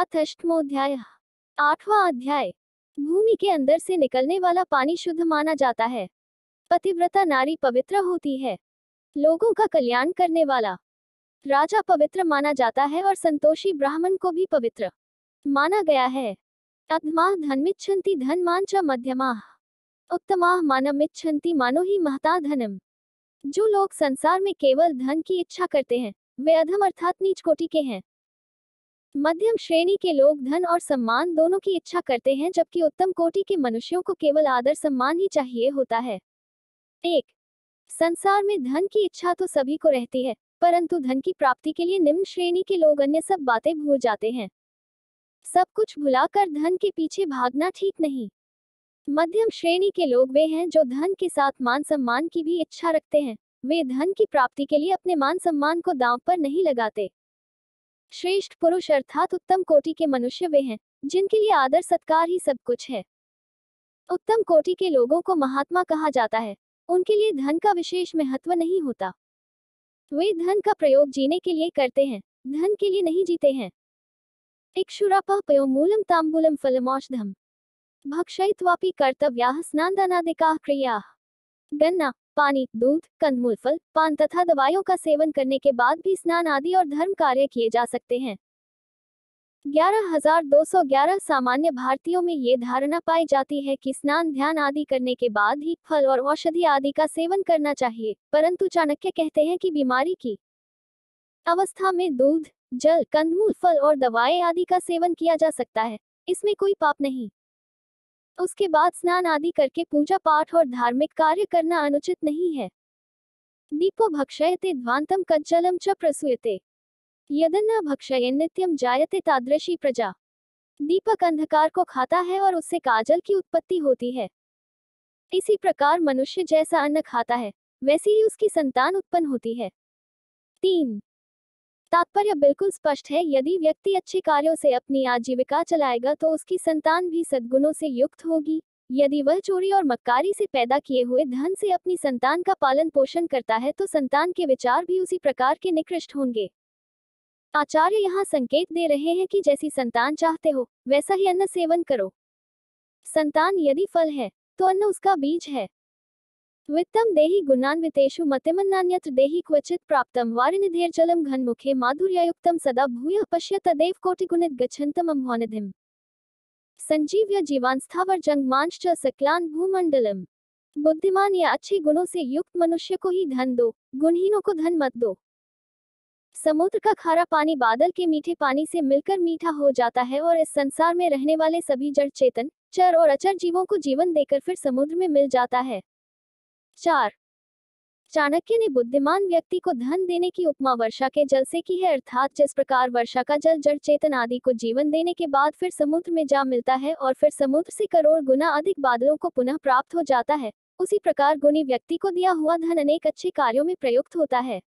अथष्टमोध्याय आठवां अध्याय भूमि के अंदर से निकलने वाला पानी शुद्ध माना जाता है पतिव्रता नारी पवित्र होती है लोगों का कल्याण करने वाला राजा पवित्र माना जाता है और संतोषी ब्राह्मण को भी पवित्र माना गया है अधमाह धनमिच्छन्ति धनमान च मध्यमाह उत्तमाह मानमिच्छन्ति मानो ही महता धनम जो लोग संसार में केवल धन की इच्छा करते हैं वे अधम अर्थात नीच कोटि के हैं मध्यम श्रेणी के लोग धन और सम्मान दोनों की इच्छा करते हैं जबकि उत्तम कोटि के मनुष्यों को केवल आदर सम्मान ही चाहिए होता है एक संसार में धन की इच्छा तो सभी को रहती है परंतु धन की प्राप्ति के लिए निम्न श्रेणी के लोग अन्य सब बातें भूल जाते हैं सब कुछ भुलाकर धन के पीछे भागना ठीक नहीं मध्यम श्रेणी के लोग वे हैं जो धन के साथ मान सम्मान की भी इच्छा रखते हैं वे धन की प्राप्ति के लिए अपने मान सम्मान को दांव पर नहीं लगाते श्रेष्ठ पुरुष अर्थात उत्तम कोटि के मनुष्य वे हैं जिनके लिए आदर सत्कार ही सब कुछ है उत्तम कोटि के लोगों को महात्मा कहा जाता है उनके लिए धन का विशेष महत्व नहीं होता वे धन का प्रयोग जीने के लिए करते हैं धन के लिए नहीं जीते हैं इक्षुरापः पयोमूलम ताम्बूलम फलमौषधम भक्षयित्वापि कर्तव्या स्नानदानादिकाः क्रिया गन्ना पानी दूध कंदमूल फल पान तथा दवाइयों का सेवन करने के बाद भी स्नान आदि और धर्म कार्य किए जा सकते हैं 11,211 सामान्य भारतीयों में ये धारणा पाई जाती है कि स्नान ध्यान आदि करने के बाद ही फल और औषधि आदि का सेवन करना चाहिए परंतु चाणक्य कहते हैं कि बीमारी की अवस्था में दूध जल कंदमूल फल और दवाएं आदि का सेवन किया जा सकता है इसमें कोई पाप नहीं उसके बाद स्नान आदि करके पूजा पाठ और धार्मिक कार्य करना अनुचित नहीं है दीपो भक्षयते ध्वांतम कंचलम च प्रसूयते यदन न नित्यम जायते तादृशी प्रजा दीपक अंधकार को खाता है और उससे काजल की उत्पत्ति होती है इसी प्रकार मनुष्य जैसा अन्न खाता है वैसी ही उसकी संतान उत्पन्न होती है तीन तात्पर्य बिल्कुल स्पष्ट है यदि व्यक्ति अच्छे कार्यों से अपनी आजीविका चलाएगा तो उसकी संतान भी सद्गुणों से युक्त होगी यदि वह चोरी और मक्कारी से पैदा किए हुए धन से अपनी संतान का पालन पोषण करता है तो संतान के विचार भी उसी प्रकार के निकृष्ट होंगे आचार्य यहाँ संकेत दे रहे हैं कि जैसी संतान चाहते हो वैसा ही अन्न सेवन करो संतान यदि फल है तो अन्न उसका बीज है वित्तम देहि गुणान्वितेषु मतिमन्नान्यत्र देहि क्वचित् प्राप्तं वारिनिधेर्जलं घनमुखे माधुर्ययुक्तं सदा भूयः पश्य तदेव कोटिगुणित गच्छन्तमम्भोनिधिम् संजीव्य जीवांस्थावर जीवांस्थावरजंगमांश्च सकलान भूमंडलम् बुद्धिमान या अच्छे गुणों से युक्त मनुष्य को ही धन दो गुणहीनों को धन मत दो समुद्र का खारा पानी बादल के मीठे पानी से मिलकर मीठा हो जाता है और इस संसार में रहने वाले सभी जड़ चेतन चर और अचर जीवों को जीवन देकर फिर समुद्र में मिल जाता है चार चाणक्य ने बुद्धिमान व्यक्ति को धन देने की उपमा वर्षा के जल से की है अर्थात जिस प्रकार वर्षा का जल जड़ चेतन आदि को जीवन देने के बाद फिर समुद्र में जा मिलता है और फिर समुद्र से करोड़ गुना अधिक बादलों को पुनः प्राप्त हो जाता है उसी प्रकार गुणी व्यक्ति को दिया हुआ धन अनेक अच्छे कार्यों में प्रयुक्त होता है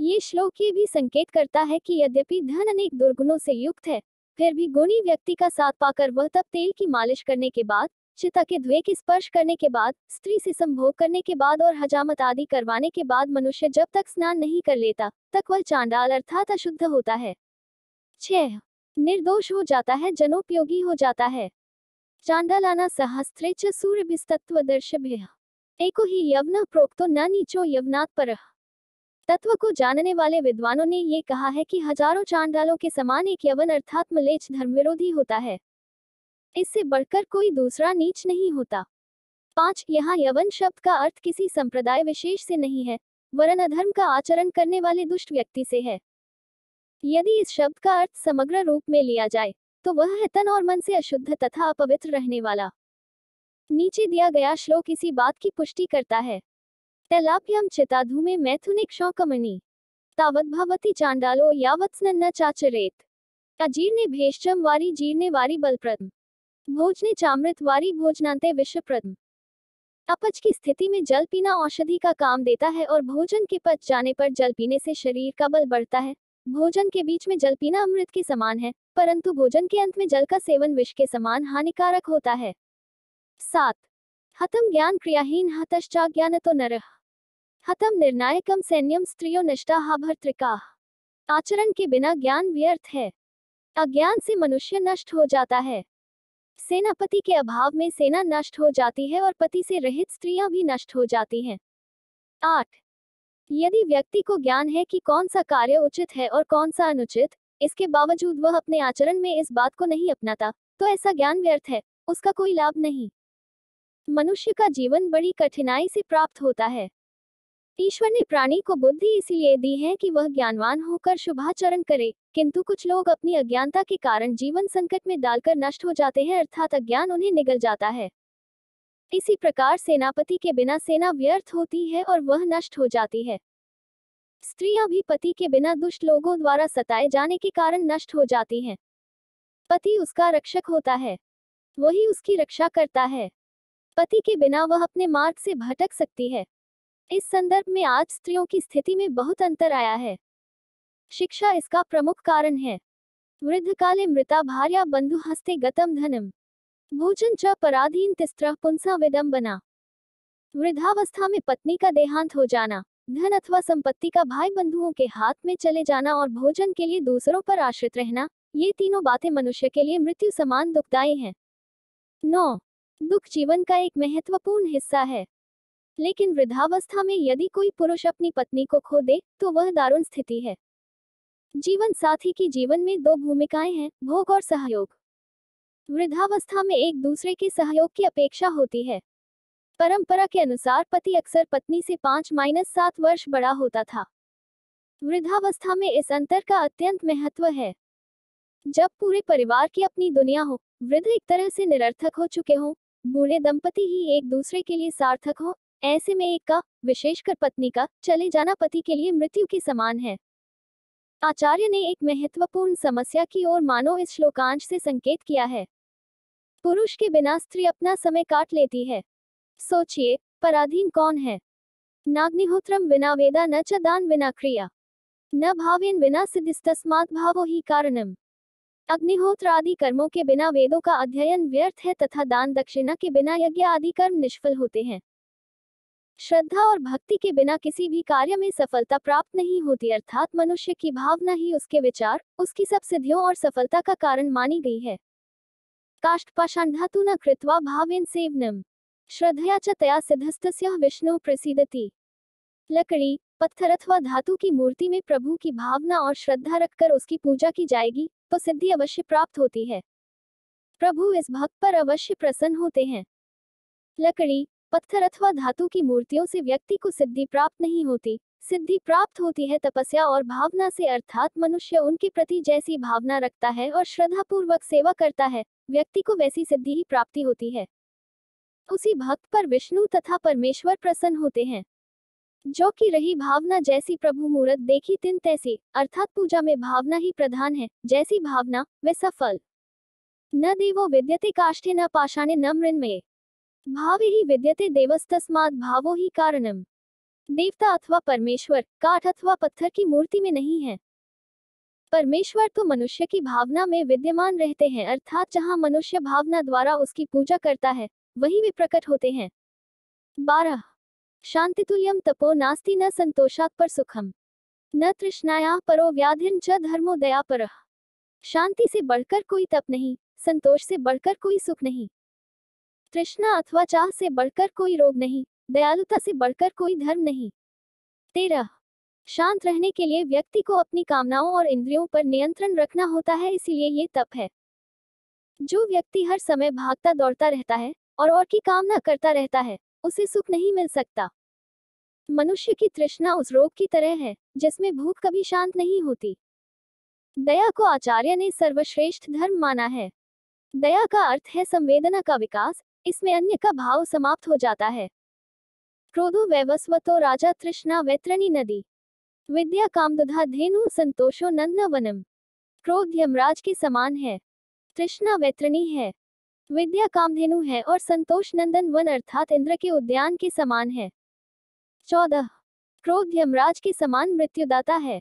ये श्लोक ये भी संकेत करता है कि यद्यपि धन अनेक दुर्गुणों से युक्त है फिर भी गुणी व्यक्ति का साथ पाकर वह तब तेल की मालिश करने के बाद चिता के द्वे के स्पर्श करने के बाद स्त्री से संभोग करने के बाद और हजामत आदि करवाने के बाद मनुष्य जब तक स्नान नहीं कर लेता तक वह चांडाल अर्थात अशुद्ध होता है छह निर्दोष हो जाता है जनोपयोगी हो जाता है चांडालाना सहस्त्रेच सूर्य विस्तत्व दर्श एको ही यवन प्रोक्तो न नीचो यवनात् पर तत्व को जानने वाले विद्वानों ने ये कहा है कि हजारों चांडालों के समान एक यवन अर्थात मलेच धर्मविरोधी होता है इससे बढ़कर कोई दूसरा नीच नहीं होता पांच यहाँ यवन शब्द का अर्थ किसी संप्रदाय विशेष से नहीं है वरन अधर्म का आचरण करने वाले दुष्ट व्यक्ति से है यदि इस शब्द का अर्थ समग्र रूप में लिया जाए तो वह है तन और मन से अशुद्ध तथा अपवित्र रहने वाला नीचे दिया गया श्लोक इसी बात की पुष्टि करता है तैलाप्यम चिताधूमे मैथुनिक शौकमणि तावदभावती चांडालो यावत्न न चाचरेत अजीर्ण भेषम वारी जीर्ण वारी बलप्रद भोजने चामृतवारी भोजनांते विश्व अपच की स्थिति में जल पीना औषधि का काम देता है और भोजन के पच जाने पर जल पीने से शरीर का बल बढ़ता है भोजन के बीच में जल पीना अमृत के समान है परंतु भोजन के अंत में जल का सेवन विष के समान हानिकारक होता है सात हतम ज्ञान क्रियाहीन हतश्चा ज्ञान तो नर हतम निर्णायकम सैन्यम स्त्रियो नष्टा त्रिका आचरण के बिना ज्ञान व्यर्थ है अज्ञान से मनुष्य नष्ट हो जाता है सेनापति के अभाव में सेना नष्ट हो जाती है और पति से रहित स्त्रियां भी नष्ट हो जाती हैं आठ यदि व्यक्ति को ज्ञान है कि कौन सा कार्य उचित है और कौन सा अनुचित इसके बावजूद वह अपने आचरण में इस बात को नहीं अपनाता तो ऐसा ज्ञान व्यर्थ है उसका कोई लाभ नहीं मनुष्य का जीवन बड़ी कठिनाई से प्राप्त होता है ईश्वर ने प्राणी को बुद्धि इसलिए दी है कि वह ज्ञानवान होकर शुभाचरण करे किंतु कुछ लोग अपनी अज्ञानता के कारण जीवन संकट में डालकर नष्ट हो जाते हैं अर्थात अज्ञान उन्हें निगल जाता है इसी प्रकार सेनापति के बिना सेना व्यर्थ होती है और वह नष्ट हो जाती है स्त्रियां भी पति के बिना दुष्ट लोगों द्वारा सताए जाने के कारण नष्ट हो जाती हैं पति उसका रक्षक होता है वही उसकी रक्षा करता है पति के बिना वह अपने मार्ग से भटक सकती है इस संदर्भ में आज स्त्रियों की स्थिति में बहुत अंतर आया है शिक्षा इसका प्रमुख कारण है काले मृता भार्या बंधु हस्ते गतम धनम भोजन च पराधीन तिस्त्र पुंसा बना वृद्धावस्था में पत्नी का देहांत हो जाना धन अथवा संपत्ति का भाई बंधुओं के हाथ में चले जाना और भोजन के लिए दूसरों पर आश्रित रहना ये तीनों बातें मनुष्य के लिए मृत्यु समान दुखदायी हैं नौ दुख जीवन का एक महत्वपूर्ण हिस्सा है लेकिन वृद्धावस्था में यदि कोई पुरुष अपनी पत्नी को खो दे तो वह दारुण स्थिति है जीवन साथी की जीवन में दो भूमिकाएं हैं भोग और सहयोग वृद्धावस्था में एक दूसरे के सहयोग की अपेक्षा होती है परंपरा के अनुसार पति अक्सर पत्नी से पांच माइनस सात वर्ष बड़ा होता था वृद्धावस्था में इस अंतर का अत्यंत महत्व है जब पूरे परिवार की अपनी दुनिया हो वृद्ध एक तरह से निरर्थक हो चुके हों बूढ़े दंपति ही एक दूसरे के लिए सार्थक हो ऐसे में एक का विशेषकर पत्नी का चले जाना पति के लिए मृत्यु के समान है आचार्य ने एक महत्वपूर्ण समस्या की ओर मानो इस श्लोकांश से संकेत किया है पुरुष के बिना स्त्री अपना समय काट लेती है सोचिए पराधीन कौन है नाग्निहोत्रम बिना वेदा न च दान बिना क्रिया न भावेन बिना सिद्धिस्तस्मात् भावो ही कारणम अग्निहोत्र आदि कर्मों के बिना वेदों का अध्ययन व्यर्थ है तथा दान दक्षिणा के बिना यज्ञ आदि कर्म निष्फल होते हैं श्रद्धा और भक्ति के बिना किसी भी कार्य में सफलता प्राप्त नहीं होती अर्थात मनुष्य की भावना ही उसके विचार उसकी सब सिद्धियों और सफलता का कारण मानी गई है काष्ठपाषाण धातु न कृतवा भावेन सेवनम श्रद्धया चया सिद्धस्त विष्णु प्रसिद्धति लकड़ी पत्थर अथवा धातु की मूर्ति में प्रभु की भावना और श्रद्धा रखकर उसकी पूजा की जाएगी तो सिद्धि अवश्य प्राप्त होती है प्रभु इस भक्त पर अवश्य प्रसन्न होते हैं लकड़ी पत्थर अथवा धातु की मूर्तियों से व्यक्ति को सिद्धि प्राप्त नहीं होती सिद्धि प्राप्त होती है तपस्या और भावना से अर्थात मनुष्य उनके प्रति जैसी भावना रखता है और श्रद्धा पूर्वक सेवा करता है व्यक्ति को वैसी सिद्धि ही प्राप्ति होती है उसी भक्त पर विष्णु तथा परमेश्वर प्रसन्न होते हैं जो कि रही भावना जैसी प्रभु मूर्त देखी तिन तैसी अर्थात पूजा में भावना ही प्रधान है जैसी भावना वैसा फल न देवो विद्यते काष्ठे न पाषाणे न मृन्मये भाव ही विद्यते देवस्तस्माद भावो ही कारणम देवता अथवा परमेश्वर काठ अथवा पत्थर की मूर्ति में नहीं है परमेश्वर तो मनुष्य की भावना में विद्यमान रहते हैं अर्थात जहाँ मनुष्य भावना द्वारा उसकी पूजा करता है वही वे प्रकट होते हैं बारह शांतितुल्यम तपो नास्ति न संतोषात् पर सुखम न तृष्णाया परो व्याधिन च धर्मो दया पर शांति से बढ़कर कोई तप नहीं संतोष से बढ़कर कोई सुख नहीं तृष्णा अथवा चाह से बढ़कर कोई रोग नहीं दयालुता से बढ़कर कोई धर्म नहीं तेरह शांत रहने के लिए व्यक्ति को अपनी कामनाओं और इंद्रियों पर नियंत्रण रखना होता है इसीलिए ये तप है जो व्यक्ति हर समय भागता दौड़ता रहता है और और की कामना करता रहता है उसे सुख नहीं मिल सकता मनुष्य की तृष्णा उस रोग की तरह है जिसमें भूख कभी शांत नहीं होती दया को आचार्य ने सर्वश्रेष्ठ धर्म माना है दया का अर्थ है संवेदना का विकास इसमें अन्य का भाव समाप्त हो जाता है क्रोधो वैवस्वतो राजा तृष्णा वैतरणी नदी विद्या कामदुधा धेनु संतोषो नन्न वनम क्रोध यमराज के समान है तृष्णा वैतरणी है विद्या कामधेनु है और संतोष नंदन वन अर्थात इंद्र के उद्यान के समान है चौदह क्रोध यमराज के समान मृत्युदाता है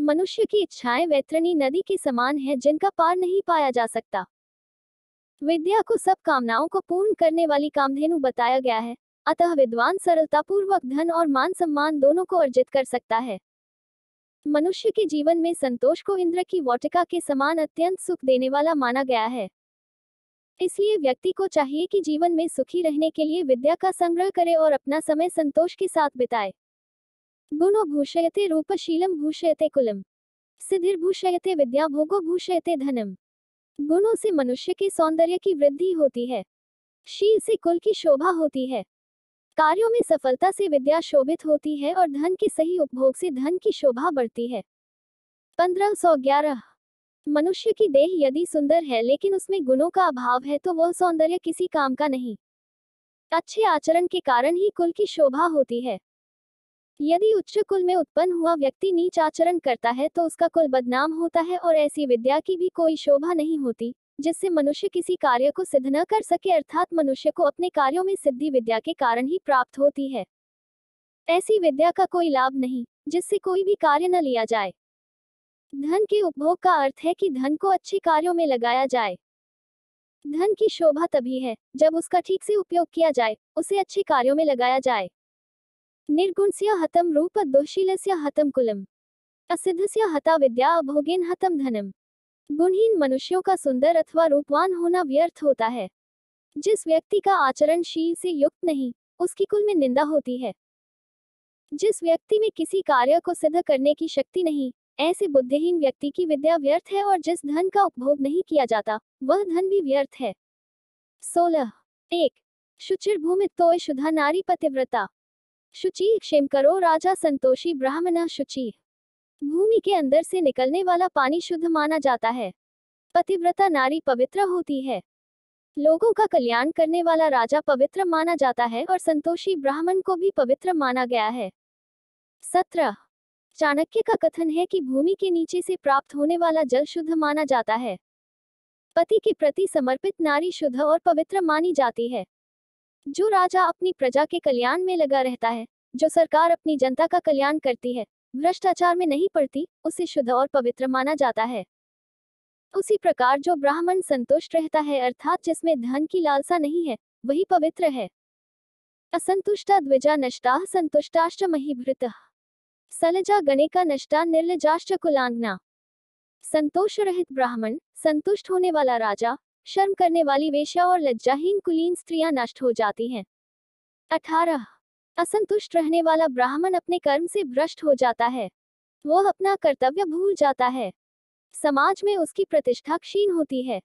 मनुष्य की इच्छाएं वैतरणी नदी के समान है जिनका पार नहीं पाया जा सकता विद्या को सब कामनाओं को पूर्ण करने वाली कामधेनु बताया गया है अतः विद्वान सरलतापूर्वक धन और मान सम्मान दोनों को अर्जित कर सकता है मनुष्य के जीवन में संतोष को इंद्र की वाटिका के समान अत्यंत सुख देने वाला माना गया है इसलिए व्यक्ति को चाहिए कि जीवन में सुखी रहने के लिए विद्या का संग्रह करे और अपना समय संतोष के साथ बिताए गुणो भूषयते रूपशीलम भूषयते कुलम सिद्धिर भूषयते विद्या भोगो भूषयते धनम गुणों से मनुष्य के सौंदर्य की वृद्धि होती है शील से कुल की शोभा होती है कार्यों में सफलता से विद्या शोभित होती है और धन के सही उपभोग से धन की शोभा बढ़ती है पंद्रह सौ ग्यारह मनुष्य की देह यदि सुंदर है लेकिन उसमें गुणों का अभाव है तो वह सौंदर्य किसी काम का नहीं अच्छे आचरण के कारण ही कुल की शोभा होती है यदि उच्च कुल में उत्पन्न हुआ व्यक्ति नीच आचरण करता है तो उसका कुल बदनाम होता है और ऐसी विद्या की भी कोई शोभा नहीं होती जिससे मनुष्य किसी कार्य को सिद्ध न कर सके अर्थात मनुष्य को अपने कार्यों में सिद्धि विद्या के कारण ही प्राप्त होती है ऐसी विद्या का कोई लाभ नहीं जिससे कोई भी कार्य न लिया जाए धन के उपभोग का अर्थ है कि धन को अच्छे कार्यों में लगाया जाए धन की शोभा तभी है जब उसका ठीक से उपयोग किया जाए उसे अच्छे कार्यों में लगाया जाए रूप दोषील से हतम कुलम से हता विद्या अभोगेन हतम धनम गुणहीन मनुष्यों का सुंदर अथवा रूपवान होना व्यर्थ होता है जिस व्यक्ति का आचरण शील से युक्त नहीं उसकी कुल में निंदा होती है जिस व्यक्ति में किसी कार्य को सिद्ध करने की शक्ति नहीं ऐसे बुद्धिहीन व्यक्ति की विद्या व्यर्थ है और जिस धन का उपभोग नहीं किया जाता वह धन भी व्यर्थ है सोलह एक शुचिर भूमि तो शुधा नारी पतिव्रता शुचि क्षेम करो राजा संतोषी ब्राह्मण शुचि भूमि के अंदर से निकलने वाला पानी शुद्ध माना जाता है पतिव्रता नारी पवित्र होती है लोगों का कल्याण करने वाला राजा पवित्र माना जाता है और संतोषी ब्राह्मण को भी पवित्र माना गया है सत्रह चाणक्य का कथन है कि भूमि के नीचे से प्राप्त होने वाला जल शुद्ध माना जाता है पति के प्रति समर्पित नारी शुद्ध और पवित्र मानी जाती है जो राजा अपनी प्रजा के कल्याण में लगा रहता है जो सरकार अपनी जनता का कल्याण करती है भ्रष्टाचार में नहीं पड़ती उसे शुद्ध और पवित्र माना जाता है उसी प्रकार जो ब्राह्मण संतुष्ट रहता है अर्थात जिसमें धन की लालसा नहीं है वही पवित्र है असंतुष्टा द्विजा नष्टा संतुष्टाश्च महीभृत सलजा गणे का नष्टा निर्लजाश्च कुलांगना संतोष रहित ब्राह्मण संतुष्ट होने वाला राजा शर्म करने वाली वेश्या और लज्जाहीन कुलीन स्त्रियां नष्ट हो जाती हैं अठारह असंतुष्ट रहने वाला ब्राह्मण अपने कर्म से भ्रष्ट हो जाता है वह अपना कर्तव्य भूल जाता है समाज में उसकी प्रतिष्ठा क्षीण होती है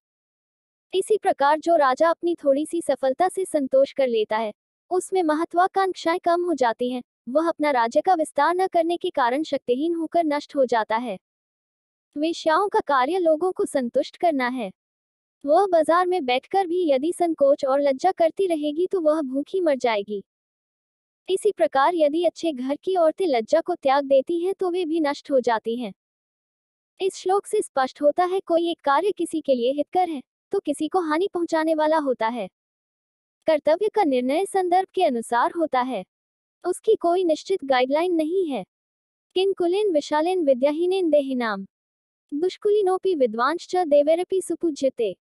इसी प्रकार जो राजा अपनी थोड़ी सी सफलता से संतोष कर लेता है उसमें महत्वाकांक्षाएं कम हो जाती हैं वह अपना राज्य का विस्तार न करने के कारण शक्तिहीन होकर नष्ट हो जाता है वेश्याओं का कार्य लोगों को संतुष्ट करना है वह बाजार में बैठकर भी यदि संकोच और लज्जा करती रहेगी तो वह भूखी मर जाएगी इसी प्रकार यदि अच्छे घर की औरतें लज्जा को त्याग देती हैं तो वे भी नष्ट हो जाती हैं इस श्लोक से स्पष्ट होता है कोई एक कार्य किसी के लिए हितकर है तो किसी को हानि पहुंचाने वाला होता है कर्तव्य का निर्णय संदर्भ के अनुसार होता है उसकी कोई निश्चित गाइडलाइन नहीं है किंकुलेन विशालीन विद्याहीन देहिनाम दुष्कुलिनोपि विद्वांश देवेरपी सुपूज्यते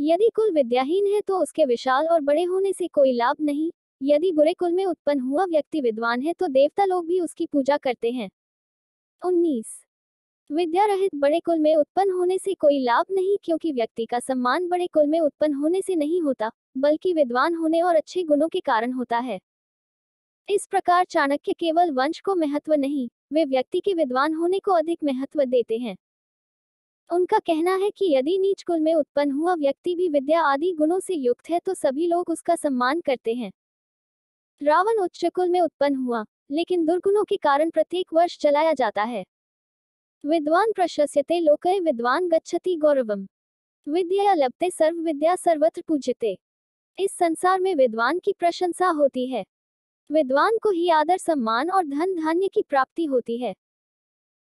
यदि कुल विद्याहीन है तो उसके विशाल और बड़े होने से कोई लाभ नहीं यदि बुरे कुल में उत्पन्न हुआ व्यक्ति विद्वान है तो देवता लोग भी उसकी पूजा करते हैं उन्नीस विद्या रहित बड़े कुल में उत्पन्न होने से कोई लाभ नहीं क्योंकि व्यक्ति का सम्मान बड़े कुल में उत्पन्न होने से नहीं होता बल्कि विद्वान होने और अच्छे गुणों के कारण होता है इस प्रकार चाणक्य केवल वंश को महत्व नहीं वे व्यक्ति के विद्वान होने को अधिक महत्व देते हैं उनका कहना है कि यदि नीच कुल में उत्पन्न हुआ व्यक्ति भी विद्या आदि गुणों से युक्त है तो सभी लोग उसका सम्मान करते हैं रावण उच्च कुल में उत्पन्न हुआ लेकिन दुर्गुणों के कारण प्रत्येक वर्ष चलाया जाता है विद्वान प्रशस्यते लोकय विद्वान गच्छति गौरवम विद्या लभते सर्व विद्या सर्वत्र पूजते इस संसार में विद्वान की प्रशंसा होती है विद्वान को ही आदर सम्मान और धन धान्य की प्राप्ति होती है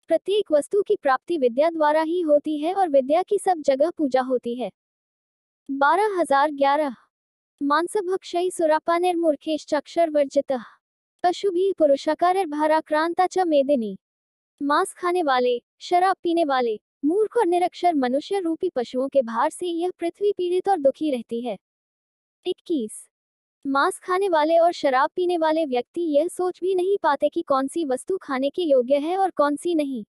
प्रत्येक वस्तु की प्राप्ति विद्या द्वारा ही होती है और विद्या की सब जगह पूजा होती है बारह हजार ग्यारह मांसभक्षयी चक्षर वर्जित भी पुरुषाकार क्रांता च मेदिनी मांस खाने वाले शराब पीने वाले मूर्ख और निरक्षर मनुष्य रूपी पशुओं के भार से यह पृथ्वी पीड़ित और दुखी रहती है इक्कीस मांस खाने वाले और शराब पीने वाले व्यक्ति यह सोच भी नहीं पाते कि कौन सी वस्तु खाने के योग्य है और कौन सी नहीं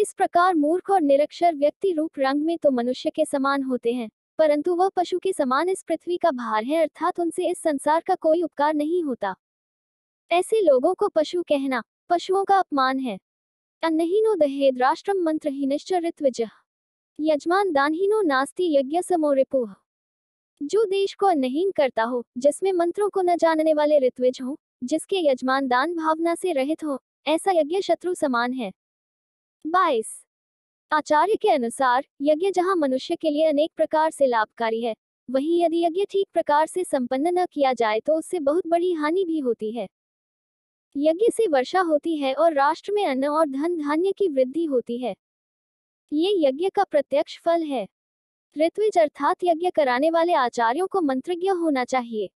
इस प्रकार मूर्ख और निरक्षर व्यक्ति रूप रंग में तो मनुष्य के समान होते हैं परंतु वह पशु के समान इस पृथ्वी का भार है अर्थात उनसे इस संसार का कोई उपकार नहीं होता ऐसे लोगों को पशु कहना पशुओं का अपमान है अन्नहीनो दहेद राष्ट्रम मंत्र ही निश्चरित यजमान दानहीनो नास्ती यज्ञ समो रिपुह जो देश को नहीं करता हो जिसमें मंत्रों को न जानने वाले ऋत्विज हो जिसके यजमान दान भावना से रहित हो ऐसा यज्ञ शत्रु समान है बाईस आचार्य के अनुसार यज्ञ जहाँ मनुष्य के लिए अनेक प्रकार से लाभकारी है वहीं यदि यज्ञ ठीक प्रकार से संपन्न न किया जाए तो उससे बहुत बड़ी हानि भी होती है यज्ञ से वर्षा होती है और राष्ट्र में अन्न और धन धान्य की वृद्धि होती है ये यज्ञ का प्रत्यक्ष फल है ऋत्विज अर्थात यज्ञ कराने वाले आचार्यों को मंत्रज्ञ होना चाहिए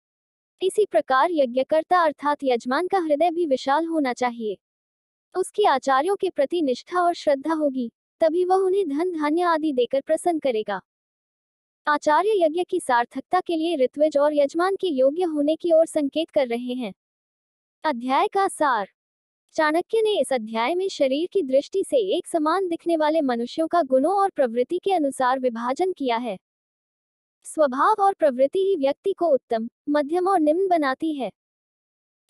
इसी प्रकार यज्ञकर्ता अर्थात यजमान का हृदय भी विशाल होना चाहिए उसकी आचार्यों के प्रति निष्ठा और श्रद्धा होगी तभी वह उन्हें धन धान्य आदि देकर प्रसन्न करेगा आचार्य यज्ञ की सार्थकता के लिए ऋत्विज और यजमान के योग्य होने की ओर संकेत कर रहे हैं अध्याय का सार चाणक्य ने इस अध्याय में शरीर की दृष्टि से एक समान दिखने वाले मनुष्यों का गुणों और प्रवृत्ति के अनुसार विभाजन किया है स्वभाव और प्रवृत्ति ही व्यक्ति को उत्तम मध्यम और निम्न बनाती है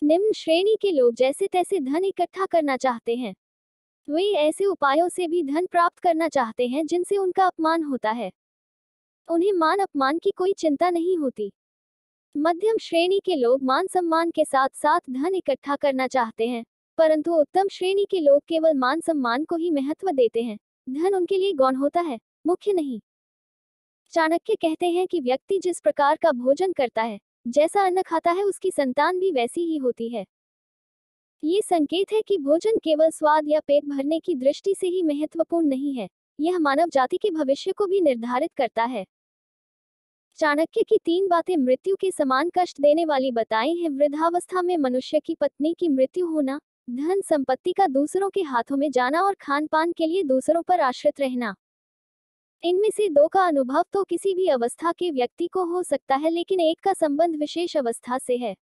निम्न श्रेणी के लोग जैसे तैसे धन इकट्ठा करना चाहते हैं वे ऐसे उपायों से भी धन प्राप्त करना चाहते हैं जिनसे उनका अपमान होता है उन्हें मान अपमान की कोई चिंता नहीं होती मध्यम श्रेणी के लोग मान सम्मान के साथ साथ धन इकट्ठा करना चाहते हैं परंतु उत्तम श्रेणी के लोग केवल मान सम्मान को ही महत्व देते हैं धन उनके लिए गौण होता है मुख्य नहीं चाणक्य कहते हैं कि व्यक्ति जिस प्रकार का भोजन करता है जैसा अन्न खाता है उसकी संतान भी वैसी ही होती है ये संकेत है कि भोजन केवल स्वाद या पेट भरने की दृष्टि से ही महत्वपूर्ण नहीं है यह मानव जाति के भविष्य को भी निर्धारित करता है चाणक्य की तीन बातें मृत्यु के समान कष्ट देने वाली बताई हैं वृद्धावस्था में मनुष्य की पत्नी की मृत्यु होना धन संपत्ति का दूसरों के हाथों में जाना और खान पान के लिए दूसरों पर आश्रित रहना इनमें से दो का अनुभव तो किसी भी अवस्था के व्यक्ति को हो सकता है लेकिन एक का संबंध विशेष अवस्था से है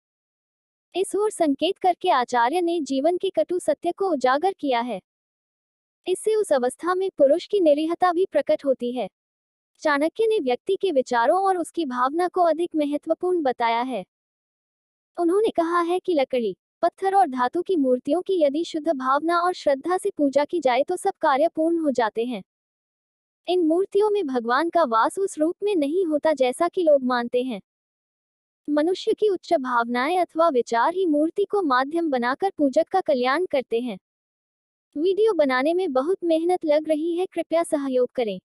इस ओर संकेत करके आचार्य ने जीवन के कटु सत्य को उजागर किया है इससे उस अवस्था में पुरुष की निरीहता भी प्रकट होती है चाणक्य ने व्यक्ति के विचारों और उसकी भावना को अधिक महत्वपूर्ण बताया है उन्होंने कहा है कि लकड़ी पत्थर और धातु की मूर्तियों की यदि शुद्ध भावना और श्रद्धा से पूजा की जाए तो सब कार्य पूर्ण हो जाते हैं इन मूर्तियों में भगवान का वास उस रूप में नहीं होता जैसा कि लोग मानते हैं मनुष्य की उच्च भावनाएं अथवा विचार ही मूर्ति को माध्यम बनाकर पूजक का कल्याण करते हैं वीडियो बनाने में बहुत मेहनत लग रही है कृपया सहयोग करें